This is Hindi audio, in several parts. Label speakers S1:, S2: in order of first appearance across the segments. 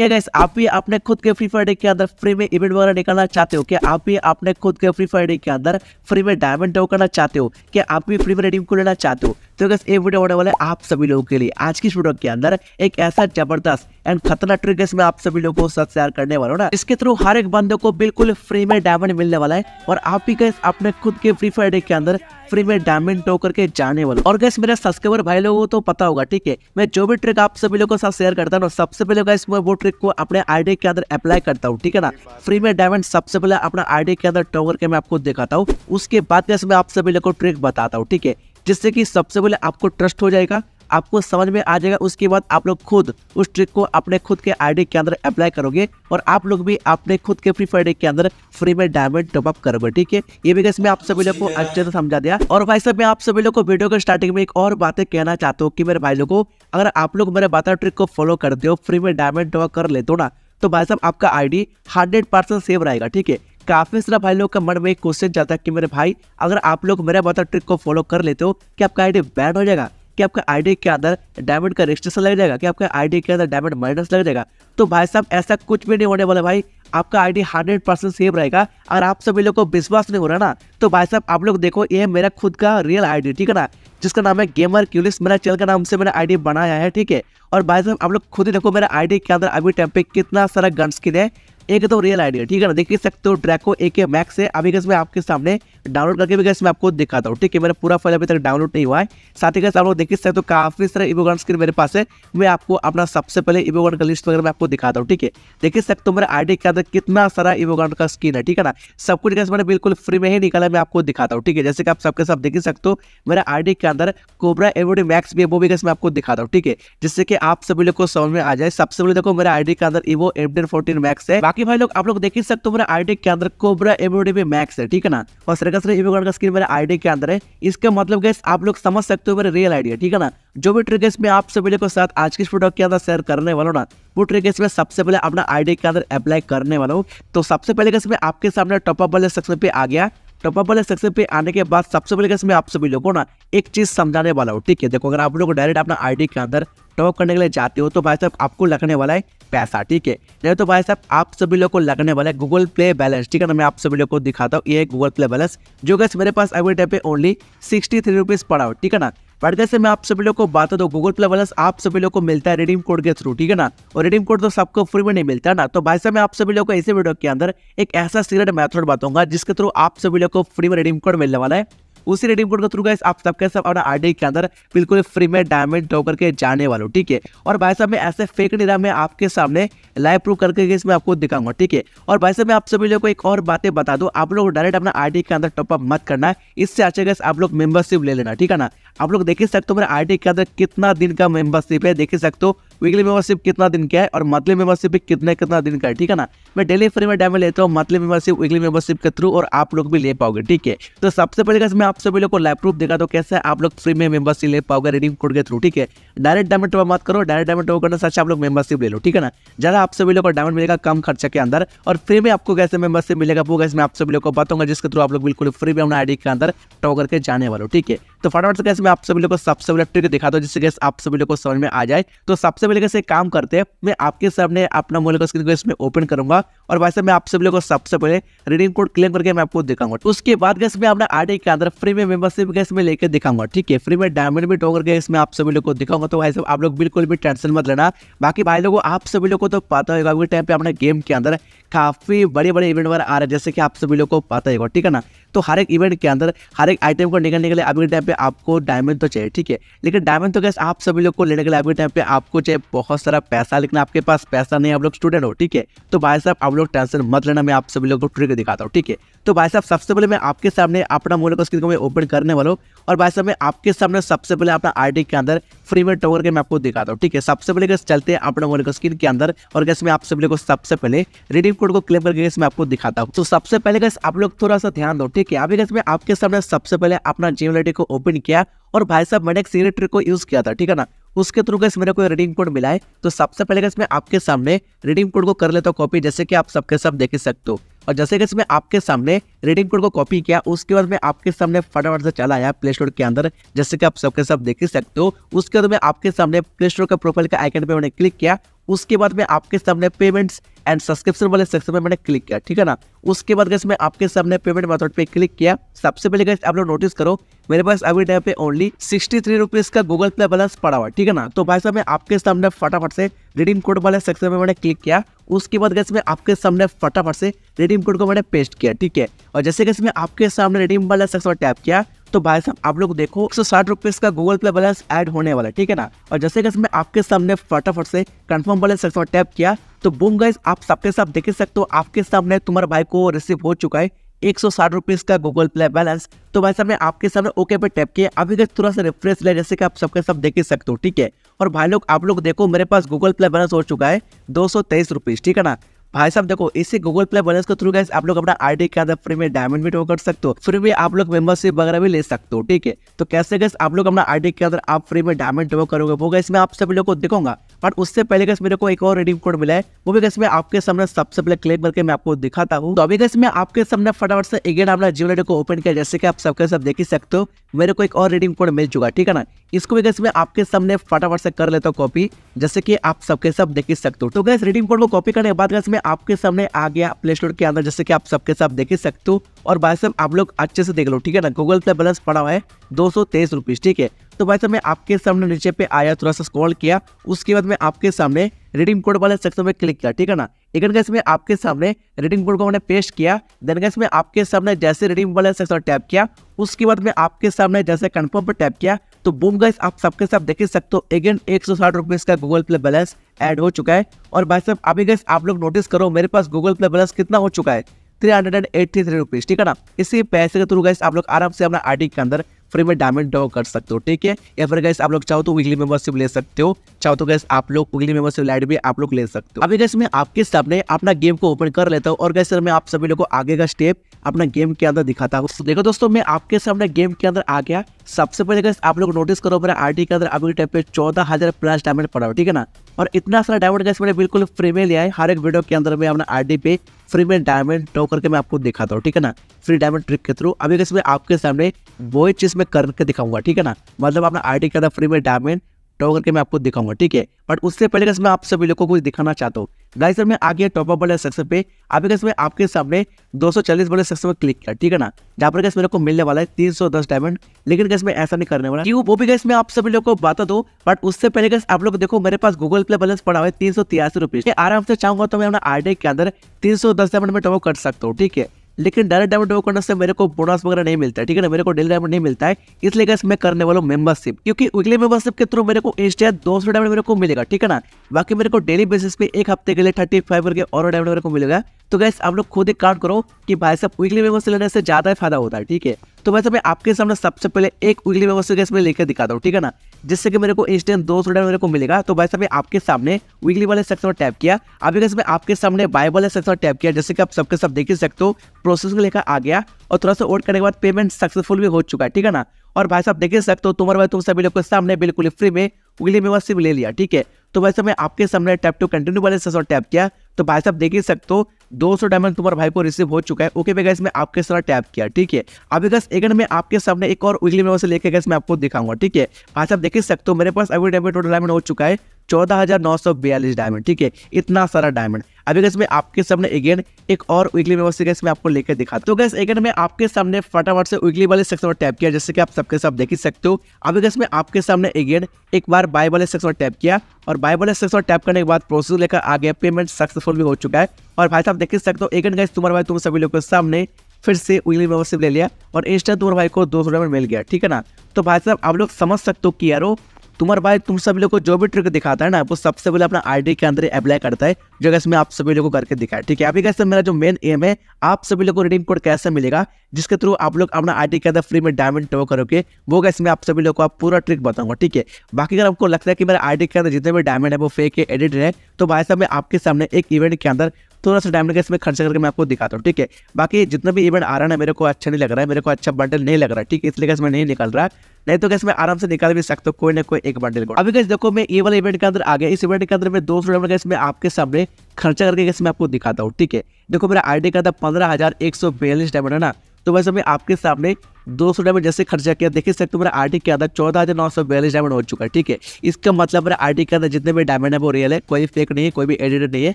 S1: क्या गैस आप भी अपने खुद के फ्री फायर डे के अंदर फ्री में इवेंट वगैरह निकालना चाहते हो क्या आप भी अपने खुद के फ्री फायर डे के अंदर फ्री में डायमंड ड्रॉ करना चाहते हो क्या आप भी फ्री में रेडीम को लेना चाहते हो तो गैस ये वीडियो होने वाले आप सभी लोगों के लिए आज की वीडियो के अंदर एक ऐसा जबरदस्त एंड खतरा ट्रिगर्स में आप सभी लोगों को सख्त शेयर करने वाला हूँ ना इसके थ्रू हर एक बंदे को बिल्कुल फ्री में डायमंड मिलने वाला है और आप भी गैस अपने खुद के फ्री फायर के अंदर फ्री में डायमंड टो करके जाने वाले और गैस मेरे सब्सक्राइबर भाई लोगों को तो पता होगा ठीक है मैं जो भी ट्रिक आप सभी लोगों के साथ शेयर करता हूँ सबसे पहले गैस मैं वो ट्रिक को अपने आईडी के अंदर अप्लाई करता हूँ ठीक है ना फ्री में डायमंड सबसे पहले अपना आईडी के अंदर टो करके मैं आपको दिखाता हूँ उसके बाद गैस मैं आप सभी लोग को ट्रिक बताता हूँ ठीक है जिससे कि सबसे पहले आपको ट्रस्ट हो जाएगा आपको समझ में आ जाएगा उसके बाद आप लोग खुद उस ट्रिक को अपने खुद के आईडी के अंदर अप्लाई करोगे और आप लोग भी अपने खुद के फ्री फायर के अंदर फ्री में डायमंड टॉपअप करोगे ठीक है ये भी मैं आप सभी लोग को अच्छे से समझा दिया और भाई साहब मैं आप सभी लोग को वीडियो के स्टार्टिंग में एक और बातें कहना चाहता हूँ की मेरे भाई लोग को अगर आप लोग मेरे बात ट्रिक को फॉलो कर दो फ्री में डायमंड टॉपअप कर लेते हो ना तो भाई साहब आपका आईडी 100 परसेंट सेव रहेगा ठीक है काफ़ी सारा भाई लोग का मन में एक क्वेश्चन जाता है कि मेरे भाई अगर आप लोग मेरा बता ट्रिक को फॉलो कर लेते हो कि आपका आईडी बैन हो जाएगा कि आपका आईडी के अंदर डायमंड का रजिस्ट्रेशन लग जाएगा कि आपका आईडी के अंदर डायमंड माइनस लग जाएगा तो भाई साहब ऐसा कुछ भी नहीं होने वाला भाई आपका आईडी 100 परसेंट सेफ रहेगा और आप सभी लोग को विश्वास नहीं हो रहा ना तो भाई साहब आप लोग देखो ये मेरा खुद का रियल आईडी ठीक है ना जिसका नाम है गेमर क्यूलिस मेरा चैनल का नाम से मैंने आईडी बनाया है ठीक है और भाई साहब आप लोग खुद ही देखो मेरा आईडी के अंदर अभी टाइम पे कितना सारा गन स्किन है एक तो रियल आइडिया ठीक है ना देख सकते हो ट्रैक को एक मैक्स है अभी कैसे मैं आपके सामने डाउनलोड करके भी कैसे मैं आपको दिखाता हूँ ठीक है मेरा पूरा फाइल अभी तक डाउनलोड नहीं हुआ है साथ ही कैसे आप लोग देख सकते हो तो काफी सारे इवोगन स्क्रीन मेरे पास है मैं आपको अपना सबसे पहले इवोगन का लिस्ट वगैरह मैं आपको दिखाता हूँ ठीक है देख सकते हो मेरा आईडी के अंदर कितना सारा इवोगन का स्क्रीन है ठीक है ना सब कुछ कैसे मैंने बिल्कुल फ्री में ही निकाला मैं आपको दिखाता हूँ ठीक है जैसे कि आप सबके साथ देख सकते हो मेरा आईडी के अंदर कोबरा एवोडी मैक्स भी है वो भी कैसे मैं आपको दिखाता हूँ ठीक है जिससे कि आप सभी लोग को समझ में आ जाए सबसे पहले देखो मेरा आईडी के अंदर इवो एफ फोर्टीन मैक्स है बाकी बाकी भाई लोग आप लोग देख ही सकते हो मेरा आईडी के अंदर कोबरा एमओडी पे मैक्स है ठीक है ना और सरकस का स्क्रीन मेरा आईडी के अंदर है इसका मतलब गैस आप लोग समझ सकते हो मेरा रियल आईडी है ठीक है ना जो भी ट्रिक मैं आप सभी लोगों के साथ आज के इस वीडियो के अंदर शेयर करने वाला हूँ ना वो ट्रिक मैं सबसे पहले अपना आईडी के अंदर अप्लाई करने वाला हूँ तो सबसे पहले कैसे मैं आपके सामने टॉपअप वाले सेक्शन पे आ गया टॉपअप वाले सेक्शन पे आने के बाद सबसे पहले कैसे मैं आप सभी लोगों को ना एक चीज़ समझाने वाला हूँ ठीक है देखो अगर आप लोग डायरेक्ट अपना आईडी के अंदर टॉप करने के लिए जाते हो तो भाई साहब आपको लगने वाला है पैसा ठीक है नहीं तो भाई साहब आप सभी लोग को लगने वाला है गूगल प्ले बैलेंस ठीक है ना मैं आप सभी लोग को दिखाता हूँ ये गूगल प्ले बैलेंस जो कैसे मेरे पास अभी टाइम पे ओनली सिक्सटी थ्री रुपीज़ पड़ा हो ठीक है ना वर्गर से मैं आप सभी लोग को बात दो गूगल प्ले वाला आप सभी लोग को मिलता है रिडीम कोड के थ्रू ठीक है ना और रिडीम कोड तो सबको फ्री में नहीं मिलता ना तो भाई साहब मैं आप सभी लोग को इसी वीडियो के अंदर एक ऐसा सीरेट मेथड बताऊंगा जिसके थ्रू आप सभी लोग को फ्री में रिडीम कोड मिलने वाला है उसी रेडीम कोड के थ्रू गाइस आप सबके सब अपना आईडी के अंदर बिल्कुल फ्री में डायमंड ड्रॉ करके जाने वाले हो ठीक है और भाई साहब मैं ऐसे फेक नहीं रहा मैं आपके सामने लाइव प्रूव करके इसमें आपको दिखाऊंगा ठीक है और भाई साहब मैं आप सभी लोगों को एक और बातें बता दूँ आप लोग डायरेक्ट अपना आईडी के अंदर टॉपअप मत करना इससे अच्छा गैस आप लोग मेंबरशिप ले लेना ठीक है ना आप लोग देख ही सकते हो मेरे आईडी के अंदर कितना दिन का मेंबरशिप है देख ही सकते हो वीकली मेंबरशिप कितना दिन का है और मंथली मेंबरशिप भी कितने कितना दिन का है ठीक है ना मैं डेली फ्री में डेमो लेता हूँ मंथली मेंबरशिप वीकली मेंबरशिप के थ्रू और आप लोग भी ले पाओगे ठीक है तो सबसे पहले मैं आप सभी लोग को लाइव प्रूफ देखा तो कैसे आप लोग फ्री में मेंबरशिप ले पाओगे रिडीम कोड के थ्रू ठीक है डायरेक्ट डायमंड टॉप मत करो डायरेक्ट डायमंड टॉप करना सच आप लोग मेंबरशिप ले लो ठीक है ना ज़्यादा आप सभी लोग को डायमंड मिलेगा कम खर्चा के अंदर और फ्री में आपको कैसे मेंबरशिप मिलेगा वो कैसे मैं आप सभी लोग को बताऊंगा जिसके थ्रू आप लोग बिल्कुल फ्री में अपना आईडी के अंदर टॉ करके जाने वालों ठीक है तो फटाफट से कैसे मैं आप सभी लोग को सबसे पहले ट्रिक दिखाता हूँ जिससे कैसे आप सभी लोग को समझ में आ जाए तो सबसे पहले कैसे काम करते हैं मैं आपके सामने अपना मोबाइल का स्क्रीन को इसमें ओपन करूंगा और वैसे मैं आप सभी लोग को सबसे पहले रीडिंग कोड क्लेम करके मैं आपको दिखाऊंगा उसके बाद कैसे मैं अपना आर के अंदर फ्री में मेंबरशिप कैसे मैं लेकर दिखाऊंगा ठीक है फ्री में डायमंड भी ड्रॉ के इसमें आप सभी लोग को दिखाऊंगा तो वैसे आप लोग बिल्कुल भी टेंशन मत लेना बाकी भाई लोगों आप सभी लोग को तो पता होगा टाइम पर अपने गेम के अंदर काफ़ी बड़े बड़े इवेंट वगैरह आ रहे हैं जैसे कि आप सभी लोग को पता ही होगा ठीक है ना तो हर एक इवेंट के अंदर हर एक आइटम को निकलने के लिए अभी के टाइम पे आपको डायमंड तो चाहिए ठीक है लेकिन डायमंड तो कैसे आप सभी लोग को लेने के लिए अभी के टाइम तो तो पे आपको चाहिए बहुत सारा पैसा लेकिन आपके पास पैसा नहीं आप लोग स्टूडेंट हो ठीक है तो भाई साहब आप लोग टेंशन मत लेना मैं आप सभी लोग को ट्रिक दिखाता हूँ ठीक है तो भाई साहब सबसे पहले मैं आपके सामने अपना मोनो स्क्रीन को मैं ओपन करने वाला हूँ और भाई साहब मैं आपके सामने सबसे पहले अपना आईडी के अंदर फ्री में टोकर के मैं आपको दिखाता हूँ ठीक है सबसे पहले गैस चलते हैं अपने मोबाइल स्क्रीन के अंदर और गैस मैं आप सभी को सबसे पहले रिडीम कोड को क्लेम करके मैं आपको दिखाता हूँ तो सबसे पहले गैस आप लोग थोड़ा सा ध्यान दो ठीक है अभी गैस मैं आपके सामने सबसे पहले अपना जीवन आई को ओपन किया और भाई साहब मैंने एक सीरियल ट्रिक को यूज़ किया था ठीक है ना उसके थ्रू गैस मेरे को रिडीम कोड मिला है तो सबसे पहले गैस मैं आपके सामने रिडीम कोड को कर लेता हूँ कॉपी जैसे कि आप सबके सब देख सकते हो और जैसे कि मैं आपके सामने रेडिंग कोड को कॉपी किया उसके बाद में आपके सामने फटाफट से चला आया प्ले स्टोर के अंदर जैसे कि आप सबके सब देख ही सकते हो उसके बाद में आपके सामने प्ले स्टोर का प्रोफाइल का आइकन पे मैंने क्लिक किया उसके बाद में आपके सामने पेमेंट्स एंड सब्सक्रिप्शन वाले सेक्शन में मैंने क्लिक किया ठीक है ना उसके बाद गैस मैं आपके सामने पेमेंट मेथड पे क्लिक किया सबसे पहले गैस आप लोग नोटिस करो मेरे पास अभी टाइम पे ओनली सिक्सटी थ्री रुपीज़ का गूगल पे बैलेंस पड़ा हुआ ठीक है ना तो भाई साहब मैं आपके सामने फटाफट से रिडीम कोड वाले सेक्शन में मैंने क्लिक किया उसके बाद गैस मैं आपके सामने फटाफट से रिडीम कोड को मैंने पेस्ट किया ठीक है और जैसे गैस मैं आपके सामने रिडीम वाले सेक्शन टैप किया तो भाई साहब आप लोग देखो एक सौ का गूगल पे बैलेंस ऐड होने वाला है ठीक है ना और जैसे गैस मैं आपके सामने फटाफट से कन्फर्म वाले सेक्शन टैप किया तो बूम गैस आप सबके साथ देख सकते हो आपके सामने तुम्हारे भाई को रिसीव हो चुका है एक सौ साठ रुपीज़ का गूगल प्ले बैलेंस तो भाई साहब ने आपके सामने ओके पे टैप किया अभी अगर थोड़ा सा रिफ्रेश ले जैसे कि आप सबके सब देख ही सकते हो ठीक है और भाई लोग आप लोग देखो मेरे पास गूगल प्ले बैलेंस हो चुका है दो सौ तेईस रुपीज़ ठीक है ना भाई साहब देखो इसी गूगल प्ले बैलेंस के थ्रू आप लोग अपना आईडी के अंदर फ्री में डायमंड भी कर सकते हो फ्री में आप लोग मेंबरशिप वगैरह भी ले सकते हो ठीक है तो कैसे गैस आप लोग अपना आईडी के अंदर आप फ्री में डायमंड करोगे वो गैस मैं आप सभी लोग को दिखाऊंगा बट उससे पहले कैसे मेरे को एक और रेडिंग कोड मिला है वो भी कैसे मैं आपके सामने सबसे पहले क्लिक करके मैं आपको दिखाता हूँ तो अभी कैसे मैं आपके सामने फटाफट से अगेन अपना जियो को ओपन किया जैसे कि आप सबके सब देख ही सकते हो मेरे को एक और रेडिंग कोड मिल चुका ठीक है ना इसको भी कैसे मैं आपके सामने फटाफट से कर लेता हूँ कॉपी जैसे कि आप सबके सब देख ही सकते हो तो गैस रेडिंग कोड को कॉपी करने के बाद कैसे मैं आपके सामने आ गया प्ले स्टोर के अंदर जैसे कि आप सबके सब देख ही सकते हो और भाई आप लोग अच्छे से देख लो ठीक है ना गूगल पे बैलेंस पड़ा हुआ है दो सौ तेईस ठीक है तो भाई साहब मैं आपके सामने नीचे पे आया थोड़ा सा स्क्रॉल किया उसके बाद मैं आपके सामने रिडीम कोड वाले सेक्शन में क्लिक किया ठीक है ना एक गैस में आपके सामने रिडीम कोड को मैंने पेस्ट किया देन गैस में आपके सामने जैसे रिडीम वाले सेक्शन टैप किया उसके बाद में आपके सामने जैसे कन्फर्म पर टैप किया तो बूम गैस आप सबके साथ देख ही सकते हो अगेन एक सौ साठ रुपये इसका गूगल प्ले बैलेंस एड हो चुका है और भाई साहब अभी गैस आप लोग नोटिस करो मेरे पास गूगल प्ले बैलेंस कितना हो चुका है three hundred and eighty three rupees ठीक है ना इसी पैसे के थ्रू गैस आप लोग आराम से अपना आईडी के अंदर फ्री में डायमंड ड्रॉ कर सकते हो ठीक है या फिर गैस आप लोग चाहो तो वीकली मेंबरशिप ले सकते हो चाहो तो गैस आप लोग वीकली मेंबरशिप लाइट भी आप लोग ले सकते हो अभी गैस मैं आपके सामने अपना गेम को ओपन कर लेता हूँ और गैस सर मैं आप सभी लोग को आगे का स्टेप अपना गेम के अंदर दिखाता हूँ तो देखो दोस्तों मैं आपके सामने गेम के अंदर आ गया सबसे पहले अगर आप लोग नोटिस करो मेरा आर के अंदर अभी टाइप पे चौदह हज़ार प्लस डायमंड पड़ा ठीक है ना और इतना सारा डायमंड कैसे मैंने बिल्कुल फ्री में लिया है हर एक वीडियो के अंदर मैं अपना आर पे फ्री में डायमंड ड्रॉ करके मैं आपको दिखाता हूँ ठीक है ना फ्री डायमंड ट्रिक के थ्रू अभी कैसे मैं आपके सामने वही चीज़ में करके दिखाऊंगा ठीक है ना मतलब अपना आर के अंदर फ्री में डायमंड टॉप करके मैं आपको दिखाऊंगा ठीक है बट उससे पहले कैसे मैं आप सभी लोगों को कुछ दिखाना चाहता हूँ गाइस सर मैं आगे टॉप अप वाले सेक्शन पे अभी कैसे मैं आपके सामने 240 वाले सेक्शन पर क्लिक किया ठीक है ना जहाँ पर कैसे मेरे को मिलने वाला है 310 डायमंड लेकिन कैसे मैं ऐसा नहीं करने वाला क्यों वो भी कैसे मैं आप सभी लोग को बता दो बट उससे पहले कैसे आप लोग देखो मेरे पास गूगल पे बैलेंस पड़ा हुआ है तीन सौ तिरासी रुपीज आराम से चाहूंगा तो मैं अपना आर के अंदर तीन डायमंड में टॉप कर सकता हूँ ठीक है लेकिन डायरेक्ट डायमंड ड्रॉ करने से मेरे को बोनस वगैरह नहीं मिलता है ठीक है ना मेरे को डेली डायमंड नहीं मिलता है इसलिए गैस मैं करने वाला हूँ मेंबरशिप क्योंकि वीकली मेंबरशिप के थ्रू मेरे को इंस्टा दो सौ डायमंड मेरे को मिलेगा ठीक है ना बाकी मेरे को डेली बेसिस पे एक हफ्ते के लिए थर्टी फाइव करके और डायमंड मेरे को मिलेगा तो गैस आप लोग खुद ही काउंट करो कि भाई साहब वीकली मेंबरशिप लेने से ज़्यादा फायदा होता है ठीक है तो वैसे मैं आपके सामने सबसे पहले एक वीकली मेंबरशिप गैस इसमें लेकर दिखाता हूँ ठीक है ना जिससे कि मेरे को इंस्टेंट दो सौ मेरे को मिलेगा तो वैसे मैं आपके सामने वीकली वाले सेक्शन में टैप किया अभी कैसे मैं आपके सामने बाय वाले सेक्शन में टैप किया जैसे कि आप सबके सब देख ही सकते हो प्रोसेस को लेकर आ गया और थोड़ा सा वोट करने के बाद पेमेंट सक्सेसफुल भी हो चुका है ठीक है ना और भाई साहब देख ही सकते हो तुम्हारे भाई तुम सभी लोग के सामने बिल्कुल फ्री में वीकली मेंबरशिप ले लिया ठीक है तो वैसे मैं आपके सामने टैप टू कंटिन्यू वाले से टैप किया तो भाई साहब देख ही सकते हो दो सौ डायमंड तुम्हारे भाई को रिसीव हो चुका है ओके पे गैस मैं आपके सारा टैप किया ठीक है अभी गैस एक मैं आपके सामने एक और वीकली मेमो से लेकर गैस मैं आपको दिखाऊंगा ठीक है भाई साहब देख ही सकते हो मेरे पास अभी डायमंड टोटल डायमंड हो चुका है चौदह डायमंड ठीक है इतना सारा डायमंड अभी गैस मैं आपके सामने अगेन एक और वीकली मेंबर से गैस मैं आपको लेकर दिखा तो गैस अगेन मैं आपके सामने फटाफट से वीकली वाले सेक्शन पर टैप किया जैसे कि आप सबके साथ देख ही सकते हो अभी गैस मैं आपके सामने अगेन एक बार बाय वाले सेक्शन पर टैप किया और बाय वाले सेक्शन पर टैप करने के बाद प्रोसेस लेकर आ गया पेमेंट सक्सेसफुल भी हो चुका है और भाई साहब देख ही सकते हो एगेन गैस तुम्हारे भाई तुम सभी लोग के सामने फिर से वीकली मेंबरशिप ले लिया और इंस्टा तुम्हारे भाई को दो सौ मिल गया ठीक है ना तो भाई साहब आप लोग समझ सकते हो कि यारो तुम्हारे भाई तुम सभी लोग को जो भी ट्रिक दिखाता है ना वो सबसे पहले अपना आईडी के अंदर अप्लाई करता है जो तो कैसे मैं आप सभी लोग को करके दिखाया ठीक है अभी कैसे मेरा जो मेन एम है आप सभी लोग को रिडीम कोड कैसे मिलेगा जिसके थ्रू आप लोग अपना आईडी के अंदर फ्री में डायमंड टो करोगे वो कैसे मैं आप सभी लोग को आप पूरा ट्रिक बताऊंगा ठीक है बाकी अगर आपको लगता है कि मेरा आईडी के अंदर जितने भी डायमंड है वो फेक है एडिट है तो भाई साहब मैं आपके सामने एक इवेंट के अंदर तो थोड़ा सा टाइम लगेगा इसमें खर्चा करके मैं आपको दिखाता हूँ ठीक है बाकी जितना भी इवेंट आ रहा है ना मेरे को अच्छा नहीं लग रहा है मेरे को अच्छा बंडल नहीं लग रहा है ठीक है इसलिए कैसे मैं नहीं निकल रहा नहीं तो कैसे मैं आराम से निकाल भी सकता हूँ कोई ना कोई एक बंडल को अभी कैसे देखो मैं ये वाले इवेंट के अंदर आ गया इस इवेंट के अंदर मैं दो सौ डॉलर मैं आपके सामने खर्चा करके कैसे मैं आपको दिखाता हूँ ठीक है देखो मेरा आई का था पंद्रह हज़ार एक सौ बयालीस डायमंड है ना तो वैसे मैं आपके सामने दो सौ डायमंड जैसे खर्चा किया देख ही सकते हो मेरा आर के अंदर चौदह हज़ार नौ सौ बयालीस डायमंड हो चुका है ठीक है इसका मतलब मेरा आर के अंदर जितने भी डायमंड है वो रियल है कोई फेक नहीं है कोई भी एडिटेड नहीं है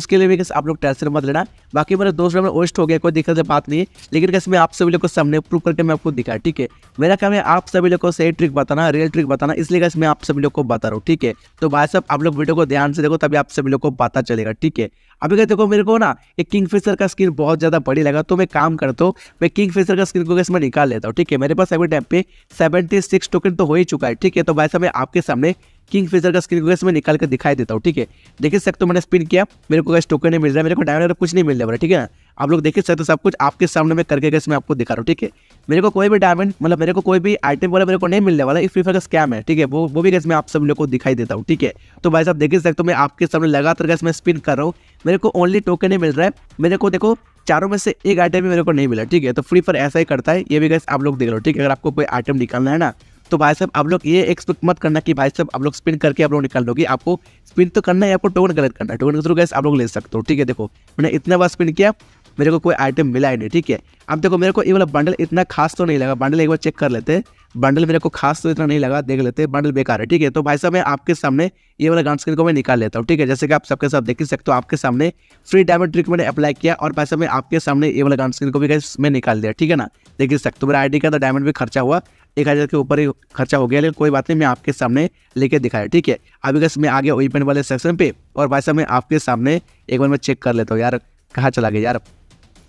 S1: उसके लिए भी कैसे आप लोग टेंशन मत लेना बाकी मेरा दोस्त डायमंड वेस्ट हो गया कोई दिक्कत बात नहीं है लेकिन कैसे मैं आप सभी लोग को सामने प्रूव करके मैं आपको दिखा ठीक है मेरा काम है आप सभी लोग को सही ट्रिक बताना रियल ट्रिक बताना इसलिए कैसे मैं आप सभी लोग को बता रहा हूँ ठीक है तो भाई साहब आप लोग वीडियो को ध्यान से देखो तभी आप सभी लोग को पता चलेगा ठीक है अभी क्या देखो मेरे को ना एक किंग फिशर का स्किन बहुत ज़्यादा बड़ी लगा तो मैं काम करता हूँ मैं किंग फिशर का स्किन को कैसे मैं निकाल लेता हूँ ठीक है मेरे पास अभी टाइम पे सेवेंटी सिक्स टोकन तो हो ही चुका है ठीक है तो भाई साहब आपके सामने किंग फिशर का स्क्रीन को मैं निकाल कर दिखाई देता हूँ ठीक है देख सकते हो मैंने स्पिन किया मेरे को गैस टोकन नहीं मिल रहा है मेरे को डायमंड कुछ नहीं मिल रहा है ठीक है आप लोग देख सकते हो सब कुछ आपके सामने में करके गैस मैं आपको दिखा रहा हूँ ठीक है मेरे को कोई भी डायमंड मतलब मेरे को कोई भी आइटम वाला मेरे को नहीं मिलने वाला ये फ्री फायर का स्कैम है ठीक है वो वो भी गैस मैं आप सब लोग को दिखाई देता हूँ ठीक है तो भाई साहब देख सकते हो मैं आपके सामने लगातार गैस मैं स्पिन कर रहा हूँ मेरे को ओनली टोकन नहीं मिल रहा है मेरे को देखो चारों में से एक आइटम भी मेरे को नहीं मिला ठीक है तो फ्री फायर ऐसा ही करता है ये भी गैस आप लोग देख लो ठीक है अगर आपको कोई आइटम निकालना है ना तो भाई साहब आप लोग ये एक्सपेक्ट मत करना कि भाई साहब आप लोग स्पिन करके आप लोग निकाल लोगे आपको स्पिन तो करना है आपको टोकन कलेक्ट करना है टोकन के थ्रू गैस आप लोग ले सकते हो ठीक है देखो मैंने इतना बार स्पिन किया मेरे को कोई आइटम मिला ही नहीं ठीक है अब देखो मेरे को ये वाला बंडल इतना खास तो नहीं लगा बंडल एक बार चेक कर लेते बंडल मेरे को खास तो इतना नहीं लगा देख लेते बंडल बेकार है ठीक है तो भाई साहब मैं आपके सामने ये वाला गांड स्क्रीन को मैं निकाल लेता हूँ ठीक है जैसे कि आप सबके साथ देख ही सकते हो आपके सामने फ्री डायमंड ट्रिक मैंने अप्लाई किया और भाई साहब मैं आपके सामने ये वाला गांड स्क्रीन को भी मैं निकाल दिया ठीक है ना देख ही सकते हो मेरा आई का तो डायमंड भी खर्चा हुआ एक हज़ार के ऊपर ही खर्चा हो गया लेकिन कोई बात नहीं मैं आपके सामने लेके दिखाया ठीक है अभी कैसे मैं आ गया पेंट वाले सेक्शन पे और भाई साहब मैं आपके सामने एक बार मैं चेक कर लेता हूँ यार कहाँ चला गया यार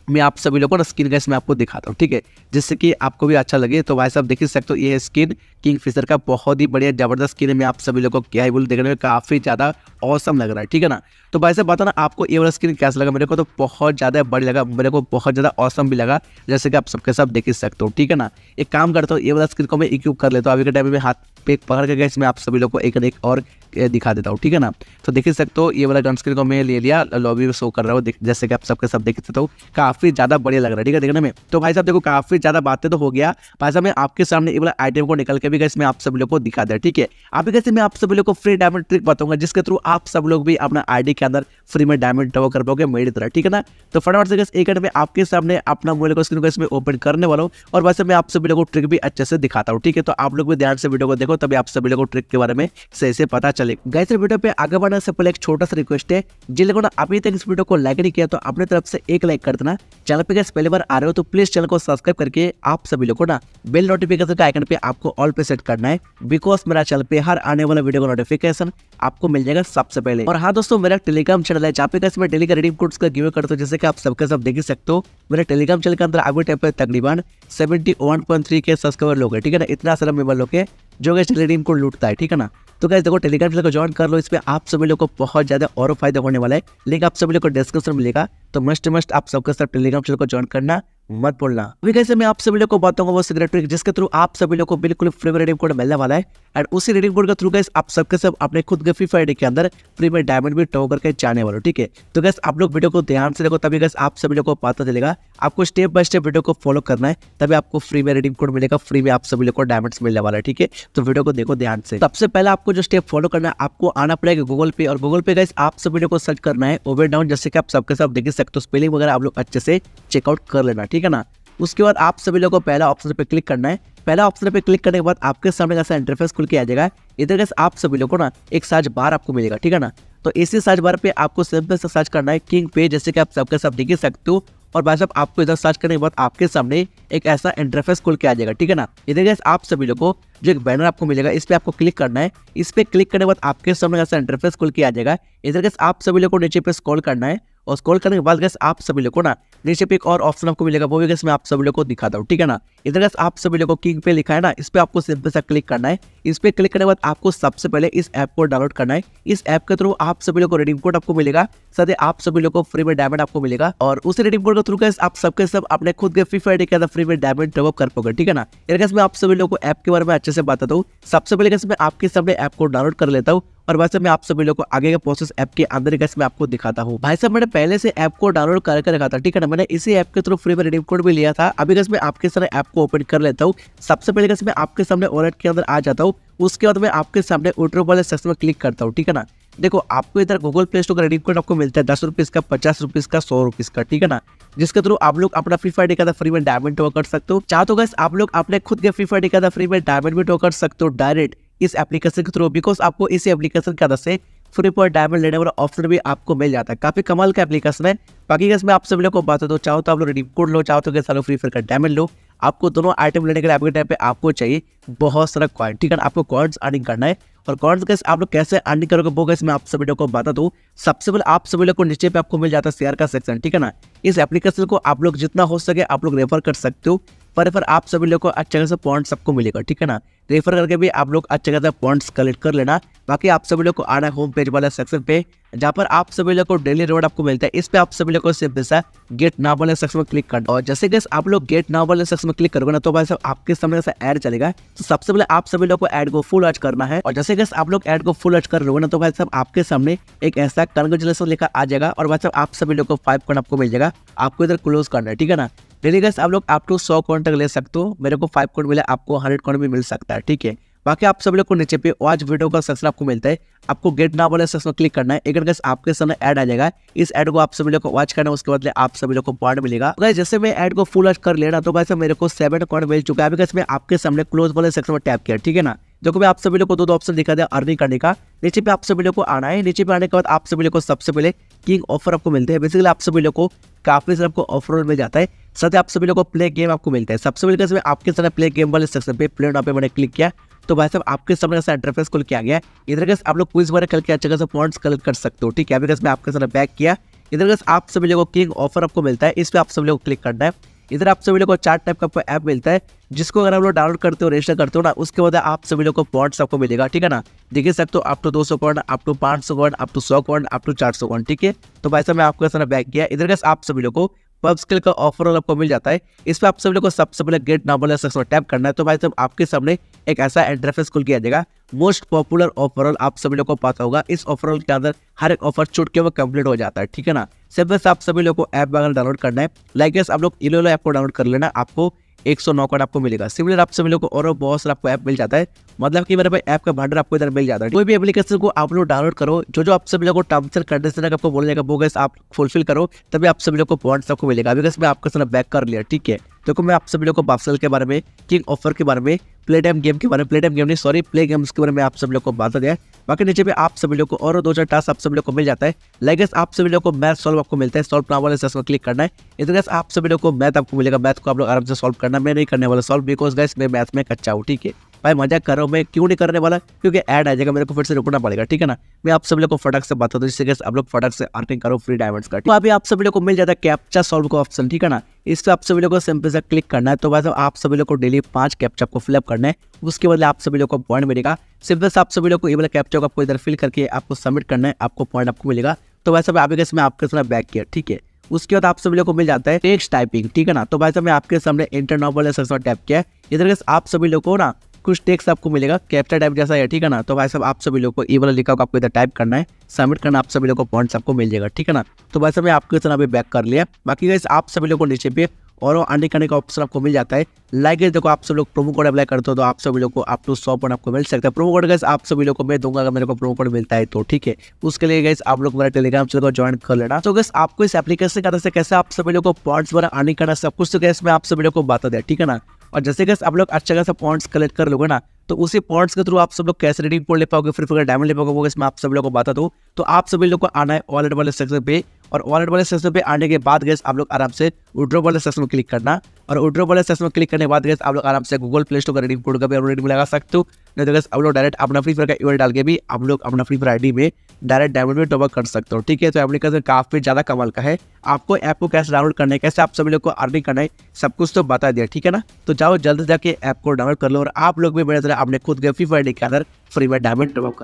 S1: मैं आप सभी लोगों को स्किन गैस मैं आपको दिखाता हूँ ठीक है जिससे कि आपको भी अच्छा लगे तो भाई साहब देख ही सकते हो ये स्किन किंग फिशर का बहुत ही बढ़िया जबरदस्त स्किन है मैं आप सभी लोगों को क्या ही बोल देखने में काफ़ी ज़्यादा ऑसम लग रहा है ठीक है ना तो भाई साहब बताना आपको ये वाला स्क्रीन कैसा लगा मेरे को तो बहुत ज़्यादा बड़ी लगा मेरे को बहुत ज़्यादा ऑसम भी लगा जैसे कि आप सबके साथ देख ही सकते हो ठीक है ना एक काम करता हूँ ये वाला स्क्रीन को मैं इक्यूब कर लेता हूँ अभी के टाइम में हाथ पे पकड़ के गए इसमें आप सभी लोग को एक एक और दिखा देता हूँ ठीक है ना तो देख ही सकते हो ये वाला गन स्क्रीन को मैं ले लिया लॉबी में शो कर रहा हूँ जैसे कि आप सबके साथ देख सकते हो काफ़ी ज़्यादा बढ़िया लग रहा है ठीक है देखने में तो भाई साहब देखो काफ़ी ज़्यादा बातें तो हो गया भाई साहब मैं आपके सामने ये वाला आइटम को निकल के भी गए इसमें आप सभी लोग को दिखा दिया ठीक है अभी कैसे मैं आप सभी लोग को फ्री डायमंड ट्रिक बताऊंगा जिसके थ्रू आप सब लोग भी अपना आईडी के अंदर फ्री में डायमंड ड्रॉ कर पाओगे मेरी तरह ठीक है ना तो फटाफट से एक मिनट में आपके सामने अपना मोबाइल को स्क्रीन को इसमें ओपन करने वाला हूँ और वैसे मैं आप सभी लोगों को ट्रिक भी अच्छे से दिखाता हूँ ठीक है तो आप लोग भी ध्यान से वीडियो को देखो तभी आप सभी लोगों को ट्रिक के बारे में सही से पता चले गए वीडियो पे आगे बढ़ने से पहले एक छोटा सा रिक्वेस्ट है जिन लोगों ने अभी तक इस वीडियो को लाइक नहीं किया तो अपने तरफ से एक लाइक कर देना चैनल पर पे पहली बार आ रहे हो तो प्लीज चैनल को सब्सक्राइब करके आप सभी लोगों को ना बिल नोटिफिकेशन का आइकन पे आपको ऑल पे सेट करना है बिकॉज मेरा चैनल पे हर आने वाला वीडियो का नोटिफिकेशन आपको मिल जाएगा सबसे पहले और हाँ दोस्तों मेरा टेलीग्राम चैनल है जहाँ पे मैं डेली का रिडीम कोड्स का गिवे करता हूँ जैसे कि आप सबके सब देख सकते हो मेरे टेलीग्राम चैनल के अंदर आगे टाइम पर तकरीबन seventy one point three K subscriber लोग हैं ठीक है ना इतना सारा मेबर लोग है जो गैस रिडीम कोड लूटता है ठीक है ना तो कैसे देखो टेलीग्राम चैनल को ज्वाइन कर लो इसमें आप सभी लोग को बहुत ज्यादा और फायदा होने वाला है लिंक आप सभी लोग को डिस्क्रिप्शन मिलेगा तो मस्ट मस्ट आप सबके साथ टेलीग्राम चैनल को ज्वाइन करना मत बोलना अभी कैसे मैं आप सभी लोग को बताऊंगा वो सिगरेट ट्रिक जिसके थ्रू आप सभी लोग को बिल्कुल फ्री में कोड मिलने वाला है एंड उसी रेडिंग बोर्ड के थ्रू गैस आप सबके सब अपने खुद के फ्री फायर के अंदर फ्री में डायमंड भी टो करके जाने वाले ठीक है तो गैस आप लोग वीडियो को ध्यान से देखो तभी गैस आप सभी लोग को पता चलेगा आपको स्टेप बाय स्टेप वीडियो को फॉलो करना है तभी आपको फ्री में रेडिंग कोड मिलेगा फ्री में आप सभी लोग को डायमंड मिलने वाला है ठीक है तो वीडियो को देखो ध्यान से सबसे पहले आपको जो स्टेप फॉलो करना है आपको आना पड़ेगा गूगल पे और गूगल पे गैस आप सभी लोग को सर्च करना है ओवर डाउन जैसे कि आप सबके सब देख सकते हो स्पेलिंग वगैरह आप लोग अच्छे से चेकआउट कर लेना ठीक है ना उसके बाद आप सभी लोगों को पहला ऑप्शन पर क्लिक करना है पहला ऑप्शन पे क्लिक करने के बाद आपके सामने ऐसा इंटरफेस खुल के आ जाएगा इधर कैसे आप सभी लोगों को ना एक सर्च बार आपको मिलेगा ठीक है ना तो इसी सर्च बार पे आपको सिंपल से सर्च करना है किंग पे जैसे कि आप सबके सब देख सकते हो और भाई साहब आपको इधर सर्च करने के बाद आपके सामने एक ऐसा इंटरफेस खुल के आ जाएगा ठीक है ना इधर गैस आप सभी लोग को जो एक बैनर आपको मिलेगा इस पर आपको क्लिक करना है इस पर क्लिक करने के बाद आपके सामने ऐसा इंटरफेस खुल के आ जाएगा इधर गैस आप सभी लोग को नीचे पे स्कॉल करना है और स्क्रॉल करने के बाद गैस आप सभी लोग को ना नीचे पे एक और ऑप्शन आपको मिलेगा वो भी गैस मैं आप सभी लोगों को दिखाता हूँ ठीक है ना इधर गैस आप सभी लोग को किंग पे लिखा है ना इस पर आपको सिंपल सा क्लिक करना है इस पर क्लिक करने के बाद आपको सबसे पहले इस ऐप को डाउनलोड करना है इस ऐप के थ्रू आप सभी लोग को रिडीम कोड आपको मिलेगा साथ ही आप सभी लोग को फ्री में डायमंड आपको मिलेगा और उस रिडीम कोड के थ्रू गैस आप सबके सब अपने खुद के फ्री फायर के अंदर फ्री में डायमंड डेवलप कर पाओगे ठीक है ना इधर गैस मैं आप सभी लोग को ऐप के बारे में अच्छे से बताता हूँ सबसे पहले गैस मैं आपके सामने ऐप को डाउनलोड कर लेता हूँ और वैसे मैं आप सभी लोग को आगे का प्रोसेस ऐप के अंदर कैसे मैं आपको दिखाता हूँ भाई साहब मैंने पहले से ऐप को डाउनलोड करके रखा था ठीक है ना मैंने इसी ऐप के थ्रू फ्री में रिडीम कोड भी लिया था अभी मैं आपके सामने ऐप को ओपन कर लेता हूँ सबसे पहले मैं आपके सामने वॉलेट के अंदर आ जाता हूँ उसके बाद मैं आपके सामने ओट्रो वाले सेक्शन में क्लिक करता हूँ ठीक है ना देखो आपको इधर गूगल प्ले स्टोर का रिडीम कोड आपको मिलता है दस रुपीज़ का पचास रुपीज़ का सौ रुपीज़ का ठीक है ना जिसके थ्रू आप लोग अपना फ्री फायर डिका फ्री में डायमंड टो कर सकते हो चाहते तो गैस आप लोग अपने खुद के फ्री फायर डिका फ्री में डायमंड भी टो कर सकते हो डायरेक्ट इस एप्लीकेशन के थ्रू बिकॉज आपको इसी एप्लीकेशन की अंदर से फ्री पर डायमंड लेने वाला ऑप्शन भी आपको मिल जाता है काफ़ी कमाल का एप्लीकेशन है बाकी मैं आप सभी लोगों को बात दो चाहो तो आप लोग रिडीम कोड लो चाहो तो कैसे फ्री फायर का डायमंड लो आपको दोनों आइटम लेने के लिए आपके टाइम पे आपको चाहिए बहुत सारा कॉइन ठीक है आपको कॉइन्स अर्निंग करना है और कॉइन्स कैसे आप लोग कैसे अर्निंग करोगे वो कैसे मैं आप सभी लोगों को बता दूँ सबसे पहले आप सभी लोग को नीचे पे आपको मिल जाता है शेयर का सेक्शन ठीक है ना इस एप्लीकेशन को आप लोग जितना हो सके आप लोग रेफर कर सकते हो पर फिर आप सभी लोग को अच्छे खासा पॉइंट्स सबको मिलेगा ठीक है ना रेफर तो करके भी आप लोग अच्छे खासा पॉइंट्स कलेक्ट कर लेना बाकी आप सभी लोग को आना होम पेज वाला सेक्शन पे जहाँ पर आप सभी लोग को डेली रिवॉर्ड आपको मिलता है इस पे आप सभी लोग को सिर्फ जैसा गेट ना वाले सेक्शन में क्लिक करना और जैसे कि आप लोग गेट ना वाले सेक्शन में क्लिक करोगे ना तो भाई साहब आपके सामने ऐसा ऐड चलेगा तो सबसे पहले आप सभी लोग को ऐड को फुल अर्च करना है और जैसे कि आप लोग ऐड को फुल अर्च कर लोगे ना तो भाई साहब आपके सामने एक ऐसा कंग्रेचुलेसन लेकर आ जाएगा और भाई साहब आप सभी लोग को फाइव कॉन आपको मिल जाएगा आपको इधर क्लोज करना है ठीक है ना डेली गैस आप लोग आप टू सौ कॉइन तक ले सकते हो मेरे को फाइव कॉइन मिला आपको हंड्रेड कॉइन भी मिल सकता है ठीक है बाकी आप सब लोग को नीचे पे आज वीडियो का सेक्शन आपको मिलता है आपको गेट ना वाले सेक्शन क्लिक करना है एक गैस आपके सामने ऐड आ जाएगा इस ऐड को आप सभी लोग को वॉच करना है उसके बदले आप सभी लोग को पॉइंट मिलेगा तो जैसे मैं ऐड को फुल कर लेना तो वैसे मेरे को सेवन पॉइंट मिल चुका है अभी गैस मैं आपके सामने क्लोज वाले सेक्शन में टैप किया ठीक है ना देखो मैं आप सभी लोग को दो दो ऑप्शन दिखा दिया अर्निंग करने का नीचे पे आप सभी लोग को आना है नीचे पे आने के बाद आप सभी लोग को सबसे पहले किंग ऑफर आपको मिलते हैं बेसिकली आप सभी लोग को काफी सारे आपको ऑफर मिल जाता है साथ ही आप सभी लोग को प्ले गेम आपको मिलता है सबसे पहले कैसे आपके सारा प्ले गेम वाले सेक्शन पे प्ले पे मैंने क्लिक किया तो भाई साहब आपके सामने कैसे एड्रेस खुल किया गया इधर कैसे आप लोग क्विज वगैरह कल के अच्छे खासा पॉइंट्स कलेक्ट कर सकते हो ठीक है अभी कैसे मैं आपके साथ बैक किया इधर कैसे आप सभी लोग को किंग ऑफर आपको मिलता है इस पर आप सभी लोग को क्लिक करना है इधर आप सभी लोग को चार टाइप का ऐप मिलता है जिसको अगर आप लोग डाउनलोड करते हो रजिस्टर करते हो ना उसके बाद आप सभी लोग को पॉइंट्स आपको मिलेगा ठीक है ना देख सकते हो आप तो दो सौ पॉइंट आप तो पाँच सौ पॉइंट आप तो सौ पॉइंट आप तो चार सौ पॉइंट ठीक है तो भाई साहब मैं आपको ऐसा बैक किया इधर का आप सभी लोग को पब स्किल का ऑफर आपको मिल जाता है इस पर आप सभी लोग को सबसे पहले गेट नॉबल सेक्शन टैप करना है तो भाई साहब आपके सामने एक ऐसा एड्रेस खुल किया जाएगा मोस्ट पॉपुलर ऑफरऑल आप सभी लोग को पता होगा इस ऑफरऑल के अंदर हर एक ऑफर छूट के वो कंप्लीट हो जाता है ठीक है ना सिर्फ बस आप सभी लोग को ऐप वगैरह डाउनलोड करना है लाइक आप लोग इलो ऐप को डाउनलोड कर लेना आपको एक सौ नौ कार्ड आपको मिलेगा सिमिलर आप सभी लोग को और बहुत सारा आपको ऐप मिल जाता है मतलब कि मेरे भाई ऐप का भंडार आपको इधर मिल जाता है कोई भी एप्लीकेशन को आप लोग डाउनलोड करो जो जो आप सभी लोग को टर्म्स एंड कंडीशन आपको बोलने का गैस आप फुलफिल करो तभी आप सभी लोग को पॉइंट्स आपको मिलेगा अभी गैस मैं आपका सर बैक कर लिया ठीक है देखो मैं आप सभी लोग को पार्सल के बारे में किंग ऑफर के बारे में प्ले टाइम गेम के बारे में प्ले टाइम गेम नहीं सॉरी प्ले गेम्स के बारे में आप सब लोग को बात दिया है बाकी नीचे भी आप सभी लोग को और दो चार टास्क आप सभी लोग को मिल जाता है लाइक आप सभी लोग को मैथ सॉल्व आपको मिलता है सॉल्व वाले से क्लिक करना है इधर आप सभी लोग को मैथ आपको मिलेगा मैथ को आप लोग आराम से सॉल्व करना मैं नहीं करने वाला सॉल्व बिकॉज गैस मैं मैथ में कच्चा हूँ ठीक है भाई मजाक कर रहा हूँ मैं क्यों नहीं करने वाला क्योंकि ऐड आ जाएगा मेरे को फिर से रुकना पड़ेगा ठीक है ना मैं आप सब लोग को फटक से बताता हूँ जिससे आप लोग फटक से अर्निंग करो फ्री डायमंड्स का तो अभी आप सभी लोग को मिल जाता है कैप्चा सॉल्व का ऑप्शन ठीक है ना इस पर आप सभी लोग को सिंपल से क्लिक करना है तो वैसे आप सभी लोग को डेली पांच कैप्चा को फिलअप करना है उसके बदले आप सभी लोग को पॉइंट मिलेगा सिंपल से आप सभी लोग को ये वाला कैप्चा को आपको इधर फिल करके आपको सबमिट करना है आपको पॉइंट आपको मिलेगा तो वैसे आपके समय आपके समय बैक किया ठीक है उसके बाद आप सभी लोग को मिल जाता है टेक्स्ट टाइपिंग ठीक है ना तो भाई साहब मैं आपके सामने इंटरनोबल सेक्शन टाइप किया इधर आप सभी लोगों को ना कुछ टेक्स आपको मिलेगा कैप्चर टाइप जैसा है ठीक है ना तो भाई साहब आप सभी लोग को ई वाला लिखा होगा आपको इधर टाइप करना है सबमिट करना आप सभी लोग को पॉइंट्स आपको मिल जाएगा ठीक है ना तो भाई साहब मैं आपको इतना अभी बैक कर लिया बाकी गाइस आप सभी लोग को नीचे पे और अंडे करने का ऑप्शन आपको मिल जाता है लाइक देखो आप सब लोग प्रोमो कोड अप्लाई करते हो तो आप सभी लोग को आप टू सौ पॉइंट आपको मिल सकता है प्रोमो कोड गैस आप सभी लोग को मैं दूंगा अगर मेरे को प्रोमो कोड मिलता है तो ठीक है उसके लिए गैस आप लोग मेरा टेलीग्राम चैनल को ज्वाइन कर लेना तो गैस आपको इस एप्लीकेशन से कैसे आप सभी लोग को पॉइंट्स वगैरह अर्निंग करना सब कुछ तो गैस मैं आप सभी लोग को बता दिया ठीक है ना और जैसे कैसे आप लोग अच्छा खासा पॉइंट्स कलेक्ट कर लोगे ना तो उसी पॉइंट्स के थ्रू आप सब लोग कैसे रेडिंग पोल ले पाओगे फिर फिर डायमंड ले पाओगे इसमें आप सब लोग को बता दो तो आप सभी लोग को आना है ऑल वाले सेक्शन पे और वॉलेट वाले सेक्शन पे आने के बाद गैस आप लोग आराम से उड्रो वाले सेक्शन में क्लिक करना और उड्रो वाले सेक्शन में क्लिक करने के बाद गैस आप लोग आराम से गूगल प्ले स्टोर का रेडिंग कोड का भी रेडिंग लगा सकते हो नहीं तो गैस आप लोग डायरेक्ट अपना फ्री फायर का ईवेल डाल के भी आप लोग अपना फ्री फायर आई में डायरेक्ट डायमंड में टॉपअप कर सकते हो ठीक है तो एप्लीकेशन काफ़ी ज़्यादा कमाल का है आपको ऐप को कैसे डाउनलोड करना है कैसे आप सभी लोग को अर्निंग करना है सब कुछ तो बता दिया ठीक है ना तो जाओ जल्द जाके ऐप को डाउनलोड कर लो और आप लोग भी मेरे तरह अपने खुद के फ्री फायर के अंदर फ्री में डायमंड टॉपअप